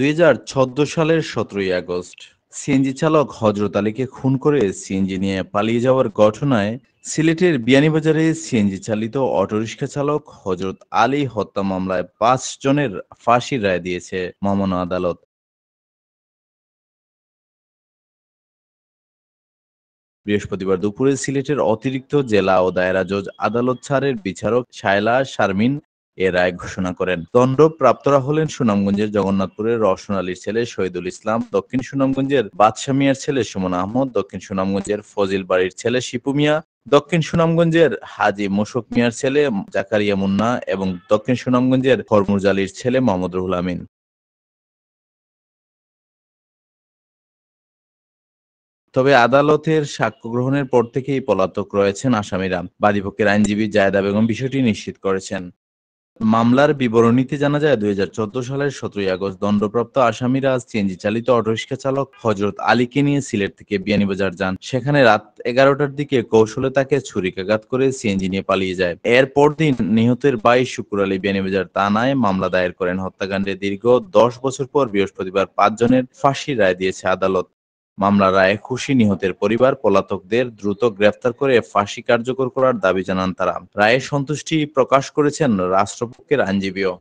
দুই সালের সতেরোই আগস্ট সিএনজি চালক হজরত আলীকে খুন করে সিএনজি নিয়ে পালিয়ে যাওয়ার ঘটনায় সিলেটের বিয়ানীবাজারে সিএনজি চালিত অটোরিক্সা চালক হজরত আলী হত্যা মামলায় পাঁচ জনের ফাঁসির রায় দিয়েছে মামনা আদালত বৃহস্পতিবার দুপুরে সিলেটের অতিরিক্ত জেলা ও দায়রা জজ আদালত ছাড়ের বিচারক শায়লা শারমিন এ রায় ঘোষণা করেন দণ্ডপ্রাপ্তরা হলেন সুনামগঞ্জের জগন্নাথপুরের রওশন আলীর ছেলে শহীদুল ইসলাম দক্ষিণ সুনামগঞ্জের বাদশামিয়ার ছেলে সুমন আহমদ দক্ষিণ সুনামগঞ্জের ফজিল বাড়ির ছেলে শিপু মিয়া দক্ষিণ সুনামগঞ্জের হাজি মোশক মিয়ার ছেলে জাকারিয়া মুন্না এবং দক্ষিণ সুনামগঞ্জের হরমুজ আলীর ছেলে মোহাম্মদ রুহুল আমিন তবে আদালতের সাক্ষ্য গ্রহণের পর থেকেই পলাতক রয়েছেন আসামিরা বাদীপক্ষের আইনজীবী জায়দা বেগম বিষয়টি নিশ্চিত করেছেন মামলার বিবরণীতে জানা যায় দুই সালের সতেরোই আগস্ট দণ্ডপ্রাপ্ত আসামিরা সিএনজি চালিত অটোরিক্সা চালক হজরত আলীকে নিয়ে সিলেট থেকে বিয়ানীবাজার যান সেখানে রাত এগারোটার দিকে কৌশলে তাকে ছুরিকাঘাত করে সিএনজি নিয়ে পালিয়ে যায় এরপর দিন নিহতের বাইশ শুকুর আলী বিয়ানীবাজার থানায় মামলা দায়ের করেন হত্যাকাণ্ডে দীর্ঘ দশ বছর পর বৃহস্পতিবার পাঁচজনের ফাঁসির রায় দিয়েছে আদালত মামলার রায়ে খুশি নিহতের পরিবার পলাতকদের দ্রুত গ্রেফতার করে ফাঁসি কার্যকর করার দাবি জানান তারা রায়ে সন্তুষ্টি প্রকাশ করেছেন রাষ্ট্রপক্ষের আইনজীবীও